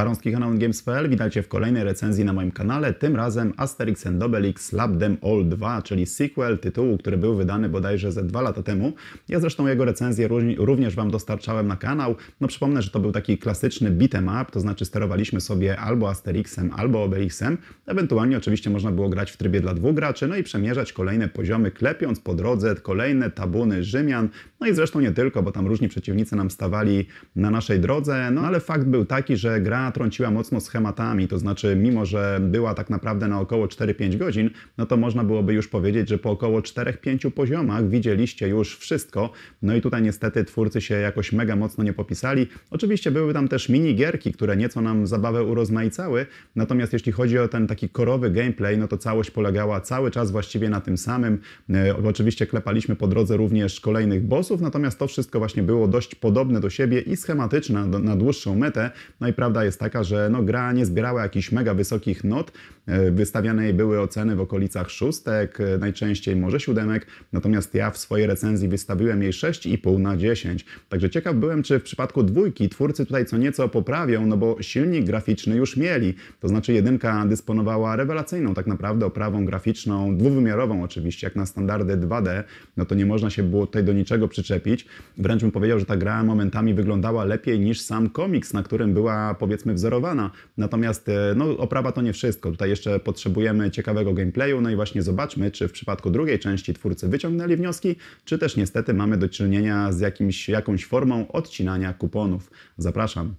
Baronski kanał Games.pl, witajcie w kolejnej recenzji na moim kanale, tym razem Asterix and Obelix Lab Them All 2, czyli sequel tytułu, który był wydany bodajże ze dwa lata temu. Ja zresztą jego recenzję również Wam dostarczałem na kanał. No przypomnę, że to był taki klasyczny beat'em up, to znaczy sterowaliśmy sobie albo Asterixem, albo Obelixem. Ewentualnie oczywiście można było grać w trybie dla dwóch graczy, no i przemierzać kolejne poziomy, klepiąc po drodze kolejne tabuny Rzymian. No i zresztą nie tylko, bo tam różni przeciwnicy nam stawali na naszej drodze, no ale fakt był taki, że gra trąciła mocno schematami, to znaczy mimo, że była tak naprawdę na około 4-5 godzin, no to można byłoby już powiedzieć, że po około 4-5 poziomach widzieliście już wszystko. No i tutaj niestety twórcy się jakoś mega mocno nie popisali. Oczywiście były tam też minigierki, które nieco nam zabawę urozmaicały, natomiast jeśli chodzi o ten taki korowy gameplay, no to całość polegała cały czas właściwie na tym samym. E, oczywiście klepaliśmy po drodze również kolejnych bossów, natomiast to wszystko właśnie było dość podobne do siebie i schematyczne na dłuższą metę. No i prawda jest jest taka, że no, gra nie zbierała jakichś mega wysokich not. E, wystawiane były oceny w okolicach szóstek, e, najczęściej może siódemek, natomiast ja w swojej recenzji wystawiłem jej 6,5 na 10. Także ciekaw byłem, czy w przypadku dwójki twórcy tutaj co nieco poprawią, no bo silnik graficzny już mieli. To znaczy jedynka dysponowała rewelacyjną tak naprawdę oprawą graficzną, dwuwymiarową oczywiście, jak na standardy 2D, no to nie można się było tutaj do niczego przyczepić. Wręcz bym powiedział, że ta gra momentami wyglądała lepiej niż sam komiks, na którym była powiedzmy powiedzmy wzorowana. Natomiast e, no, oprawa to nie wszystko. Tutaj jeszcze potrzebujemy ciekawego gameplayu, no i właśnie zobaczmy, czy w przypadku drugiej części twórcy wyciągnęli wnioski, czy też niestety mamy do czynienia z jakimś, jakąś formą odcinania kuponów. Zapraszam.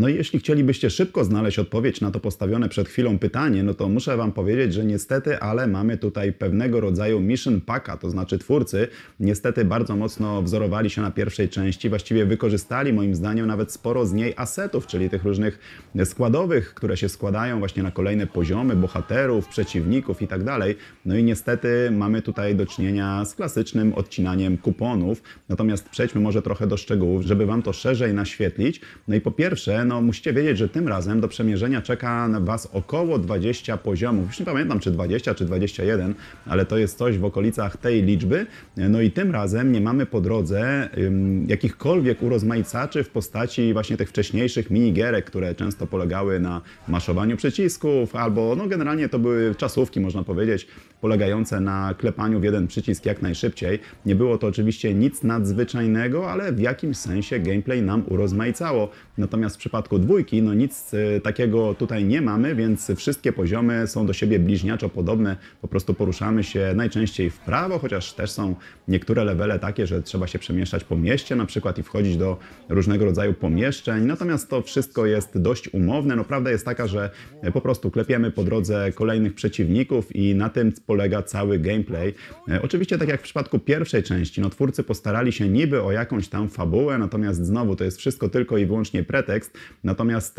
No i jeśli chcielibyście szybko znaleźć odpowiedź na to postawione przed chwilą pytanie, no to muszę Wam powiedzieć, że niestety, ale mamy tutaj pewnego rodzaju mission packa, to znaczy twórcy niestety bardzo mocno wzorowali się na pierwszej części, właściwie wykorzystali moim zdaniem nawet sporo z niej asetów, czyli tych różnych składowych, które się składają właśnie na kolejne poziomy, bohaterów, przeciwników i tak dalej. No i niestety mamy tutaj do czynienia z klasycznym odcinaniem kuponów, natomiast przejdźmy może trochę do szczegółów, żeby Wam to szerzej naświetlić. No i po pierwsze, no musicie wiedzieć, że tym razem do przemierzenia czeka na Was około 20 poziomów. Już nie pamiętam, czy 20, czy 21, ale to jest coś w okolicach tej liczby. No i tym razem nie mamy po drodze jakichkolwiek urozmaicaczy w postaci właśnie tych wcześniejszych minigierek, które często polegały na maszowaniu przycisków albo no generalnie to były czasówki, można powiedzieć, polegające na klepaniu w jeden przycisk jak najszybciej. Nie było to oczywiście nic nadzwyczajnego, ale w jakimś sensie gameplay nam urozmaicało. Natomiast w przypadku dwójki, no nic e, takiego tutaj nie mamy, więc wszystkie poziomy są do siebie bliźniaczo podobne. Po prostu poruszamy się najczęściej w prawo, chociaż też są niektóre levele takie, że trzeba się przemieszczać po mieście na przykład i wchodzić do różnego rodzaju pomieszczeń. Natomiast to wszystko jest dość umowne. No prawda jest taka, że po prostu klepiemy po drodze kolejnych przeciwników i na tym polega cały gameplay. E, oczywiście tak jak w przypadku pierwszej części, no twórcy postarali się niby o jakąś tam fabułę, natomiast znowu to jest wszystko tylko i wyłącznie pretekst, Natomiast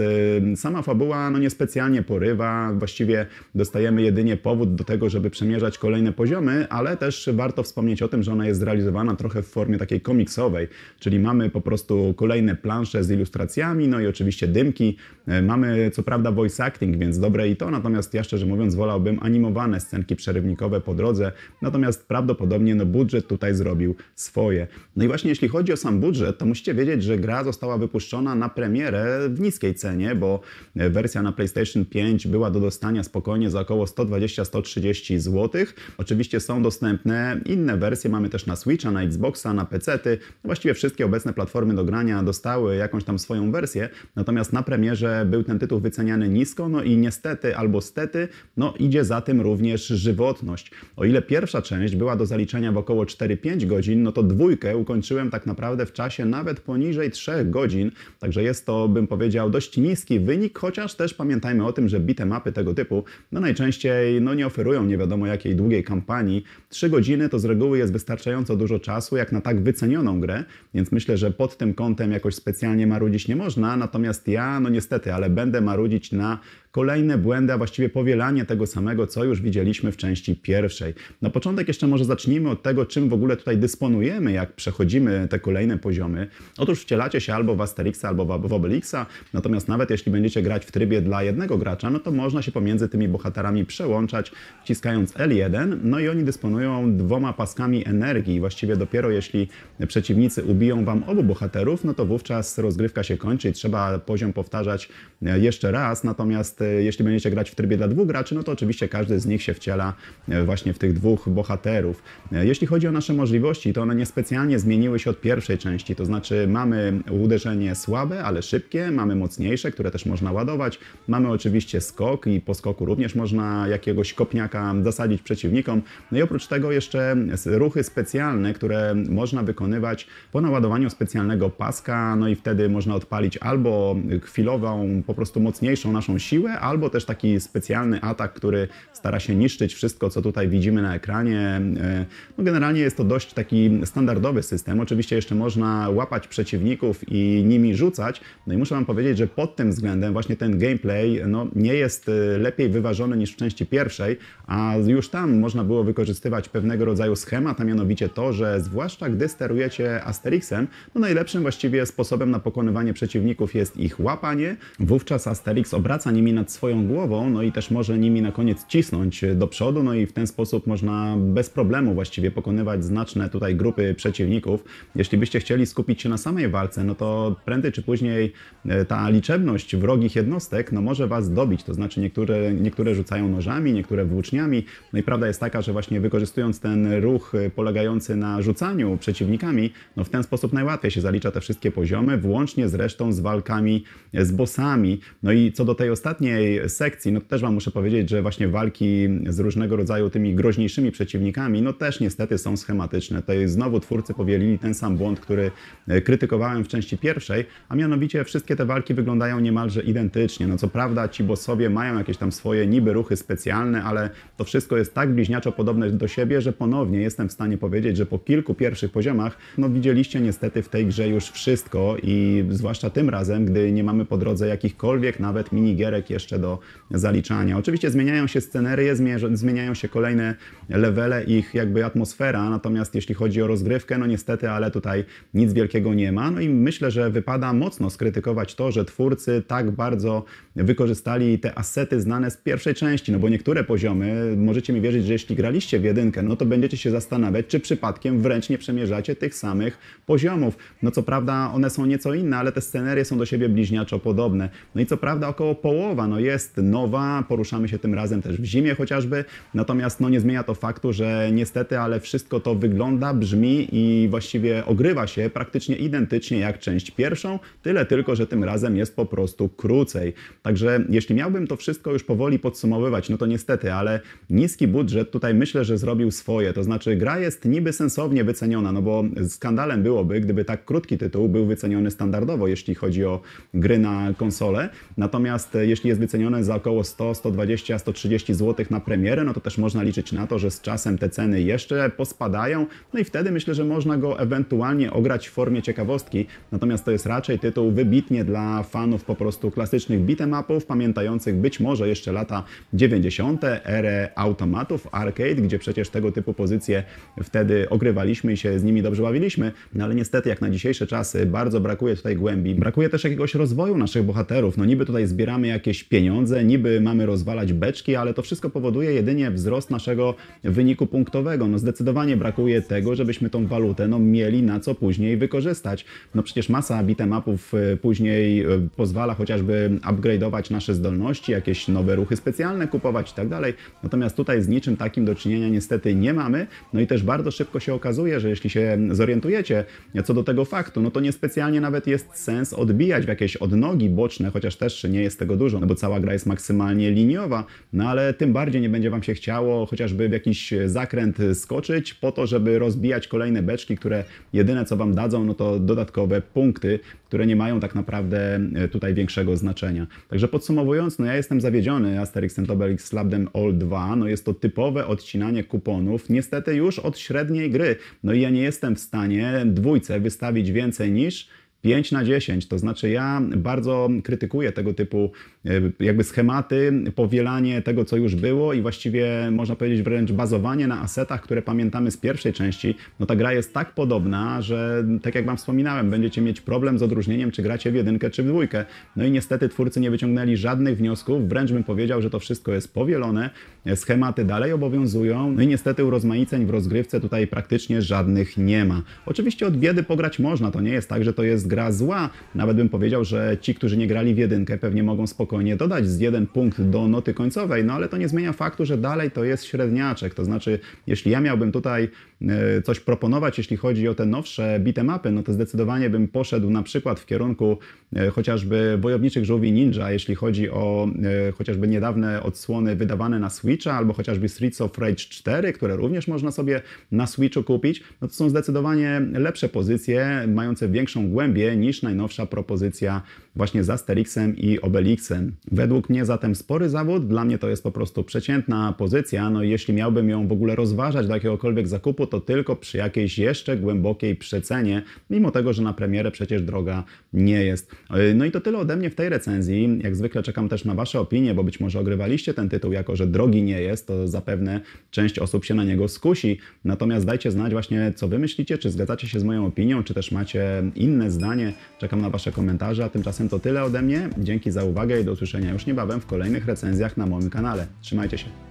y, sama fabuła no niespecjalnie porywa, właściwie dostajemy jedynie powód do tego, żeby przemierzać kolejne poziomy, ale też warto wspomnieć o tym, że ona jest zrealizowana trochę w formie takiej komiksowej, czyli mamy po prostu kolejne plansze z ilustracjami, no i oczywiście dymki. E, mamy co prawda voice acting, więc dobre i to, natomiast ja szczerze mówiąc wolałbym animowane scenki przerywnikowe po drodze, natomiast prawdopodobnie no budżet tutaj zrobił swoje. No i właśnie jeśli chodzi o sam budżet, to musicie wiedzieć, że gra została wypuszczona na premierę w niskiej cenie, bo wersja na PlayStation 5 była do dostania spokojnie za około 120-130 zł. Oczywiście są dostępne inne wersje, mamy też na Switcha, na Xboxa, na PC-ty. No właściwie wszystkie obecne platformy do grania dostały jakąś tam swoją wersję, natomiast na premierze był ten tytuł wyceniany nisko, no i niestety albo stety, no idzie za tym również żywotność. O ile pierwsza część była do zaliczenia w około 4-5 godzin, no to dwójkę ukończyłem tak naprawdę w czasie nawet poniżej 3 godzin, także jest to, by bym powiedział, dość niski wynik, chociaż też pamiętajmy o tym, że bite mapy tego typu no najczęściej no nie oferują nie wiadomo jakiej długiej kampanii. Trzy godziny to z reguły jest wystarczająco dużo czasu jak na tak wycenioną grę, więc myślę, że pod tym kątem jakoś specjalnie marudzić nie można, natomiast ja no niestety, ale będę marudzić na kolejne błędy, a właściwie powielanie tego samego, co już widzieliśmy w części pierwszej. Na początek jeszcze może zacznijmy od tego, czym w ogóle tutaj dysponujemy, jak przechodzimy te kolejne poziomy. Otóż wcielacie się albo w Asterixa, albo w Obelixa, natomiast nawet jeśli będziecie grać w trybie dla jednego gracza, no to można się pomiędzy tymi bohaterami przełączać, wciskając L1, no i oni dysponują dwoma paskami energii. Właściwie dopiero jeśli przeciwnicy ubiją wam obu bohaterów, no to wówczas rozgrywka się kończy i trzeba poziom powtarzać e, jeszcze raz, natomiast E, jeśli będziecie grać w trybie dla dwóch graczy, no to oczywiście każdy z nich się wciela e, właśnie w tych dwóch bohaterów. E, jeśli chodzi o nasze możliwości, to one niespecjalnie zmieniły się od pierwszej części, to znaczy mamy uderzenie słabe, ale szybkie, mamy mocniejsze, które też można ładować, mamy oczywiście skok i po skoku również można jakiegoś kopniaka zasadzić przeciwnikom, no i oprócz tego jeszcze ruchy specjalne, które można wykonywać po naładowaniu specjalnego paska, no i wtedy można odpalić albo chwilową, po prostu mocniejszą naszą siłę, zwykłe, albo też taki specjalny atak, który stara się niszczyć wszystko, co tutaj widzimy na ekranie. E, no generalnie jest to dość taki standardowy system. Oczywiście jeszcze można łapać przeciwników i nimi rzucać. No i muszę Wam powiedzieć, że pod tym względem właśnie ten gameplay no, nie jest e, lepiej wyważony niż w części pierwszej, a już tam można było wykorzystywać pewnego rodzaju schemat, a mianowicie to, że zwłaszcza gdy sterujecie Asterixem, no najlepszym właściwie sposobem na pokonywanie przeciwników jest ich łapanie. Wówczas Asterix obraca nimi na nad swoją głową, no i też może nimi na koniec cisnąć do przodu, no i w ten sposób można bez problemu właściwie pokonywać znaczne tutaj grupy przeciwników. Jeśli byście chcieli skupić się na samej walce, no to prędzej czy później e, ta liczebność wrogich jednostek, no może was dobić, to znaczy niektóre, niektóre rzucają nożami, niektóre włóczniami, no i prawda jest taka, że właśnie wykorzystując ten ruch e, polegający na rzucaniu przeciwnikami, no w ten sposób najłatwiej się zalicza te wszystkie poziomy, włącznie zresztą z walkami e, z bossami. No i co do tej ostatniej sekcji, no to też Wam muszę powiedzieć, że właśnie walki z różnego rodzaju tymi groźniejszymi przeciwnikami, no też niestety są schematyczne. To jest znowu twórcy powielili ten sam błąd, który e, krytykowałem w części pierwszej, a mianowicie wszystkie te walki wyglądają niemalże identycznie. No co prawda ci bossowie mają jakieś tam swoje niby ruchy specjalne, ale to wszystko jest tak bliźniaczo podobne do siebie, że ponownie jestem w stanie powiedzieć, że po kilku pierwszych poziomach, no widzieliście niestety w tej grze już wszystko i zwłaszcza tym razem, gdy nie mamy po drodze jakichkolwiek nawet minigierek jeszcze jeszcze do zaliczania. Oczywiście zmieniają się scenerie, zmieniają się kolejne levele, ich jakby atmosfera, natomiast jeśli chodzi o rozgrywkę, no niestety, ale tutaj nic wielkiego nie ma. No i myślę, że wypada mocno skrytykować to, że twórcy tak bardzo wykorzystali te asety znane z pierwszej części, no bo niektóre poziomy, możecie mi wierzyć, że jeśli graliście w jedynkę, no to będziecie się zastanawiać, czy przypadkiem wręcz nie przemierzacie tych samych poziomów. No co prawda one są nieco inne, ale te scenerie są do siebie bliźniaczo podobne. No i co prawda około połowa no jest nowa, poruszamy się tym razem też w zimie chociażby, natomiast no, nie zmienia to faktu, że niestety, ale wszystko to wygląda, brzmi i właściwie ogrywa się praktycznie identycznie jak część pierwszą, tyle tylko, że tym razem jest po prostu krócej. Także jeśli miałbym to wszystko już powoli podsumowywać, no to niestety, ale niski budżet tutaj myślę, że zrobił swoje, to znaczy gra jest niby sensownie wyceniona, no bo skandalem byłoby, gdyby tak krótki tytuł był wyceniony standardowo, jeśli chodzi o gry na konsole, natomiast e, jeśli jest wycenione za około 100, 120, 130 zł na premierę, no to też można liczyć na to, że z czasem te ceny jeszcze pospadają, no i wtedy myślę, że można go ewentualnie ograć w formie ciekawostki, natomiast to jest raczej tytuł wybitnie dla fanów po prostu klasycznych beat'em upów, pamiętających być może jeszcze lata 90., erę automatów, arcade, gdzie przecież tego typu pozycje wtedy ogrywaliśmy i się z nimi dobrze bawiliśmy, no ale niestety jak na dzisiejsze czasy bardzo brakuje tutaj głębi, brakuje też jakiegoś rozwoju naszych bohaterów, no niby tutaj zbieramy jakieś pieniądze, niby mamy rozwalać beczki, ale to wszystko powoduje jedynie wzrost naszego wyniku punktowego. No zdecydowanie brakuje tego, żebyśmy tą walutę no, mieli na co później wykorzystać. No przecież masa bitemapów e, później e, pozwala chociażby upgrade'ować nasze zdolności, jakieś nowe ruchy specjalne kupować i tak dalej. Natomiast tutaj z niczym takim do czynienia niestety nie mamy. No i też bardzo szybko się okazuje, że jeśli się zorientujecie co do tego faktu, no to niespecjalnie nawet jest sens odbijać w jakieś odnogi boczne, chociaż też nie jest tego dużo, no bo cała gra jest maksymalnie liniowa, no ale tym bardziej nie będzie Wam się chciało chociażby w jakiś e, zakręt e, skoczyć po to, żeby rozbijać kolejne beczki, które jedyne co Wam dadzą, no to dodatkowe punkty, które nie mają tak naprawdę e, tutaj większego znaczenia. Także podsumowując, no ja jestem zawiedziony Asterix and Obelix Slabdem All 2, no jest to typowe odcinanie kuponów, niestety już od średniej gry, no i ja nie jestem w stanie dwójce wystawić więcej niż 5 na 10. To znaczy, ja bardzo krytykuję tego typu e, jakby schematy, powielanie tego, co już było i właściwie można powiedzieć wręcz bazowanie na asetach, które pamiętamy z pierwszej części. No ta gra jest tak podobna, że tak jak Wam wspominałem, będziecie mieć problem z odróżnieniem, czy gracie w jedynkę, czy w dwójkę. No i niestety twórcy nie wyciągnęli żadnych wniosków, wręcz bym powiedział, że to wszystko jest powielone, e, schematy dalej obowiązują, no i niestety urozmaiceń w rozgrywce tutaj praktycznie żadnych nie ma. Oczywiście od biedy pograć można, to nie jest tak, że to jest gra zła. Nawet bym powiedział, że ci, którzy nie grali w jedynkę, pewnie mogą spokojnie dodać z jeden punkt do noty końcowej, no ale to nie zmienia faktu, że dalej to jest średniaczek. To znaczy, jeśli ja miałbym tutaj e, coś proponować, jeśli chodzi o te nowsze mapy, no to zdecydowanie bym poszedł na przykład w kierunku e, chociażby Wojowniczych Żółwi Ninja, jeśli chodzi o e, chociażby niedawne odsłony wydawane na Switcha, albo chociażby Streets of Rage 4, które również można sobie na Switchu kupić, no to są zdecydowanie lepsze pozycje, mające większą głębię niż najnowsza propozycja właśnie z Asterixem i Obelixem. Według mnie zatem spory zawód, dla mnie to jest po prostu przeciętna pozycja, no i jeśli miałbym ją w ogóle rozważać do jakiegokolwiek zakupu, to tylko przy jakiejś jeszcze głębokiej przecenie, mimo tego, że na premierę przecież droga nie jest. Y, no i to tyle ode mnie w tej recenzji. Jak zwykle czekam też na Wasze opinie, bo być może ogrywaliście ten tytuł jako, że drogi nie jest, to zapewne część osób się na niego skusi. Natomiast dajcie znać właśnie, co Wy myślicie, czy zgadzacie się z moją opinią, czy też macie inne zdanie. Czekam na Wasze komentarze, a tymczasem tymczasem to tyle ode mnie. Dzięki za uwagę i do usłyszenia już niebawem w kolejnych recenzjach na moim kanale. Trzymajcie się.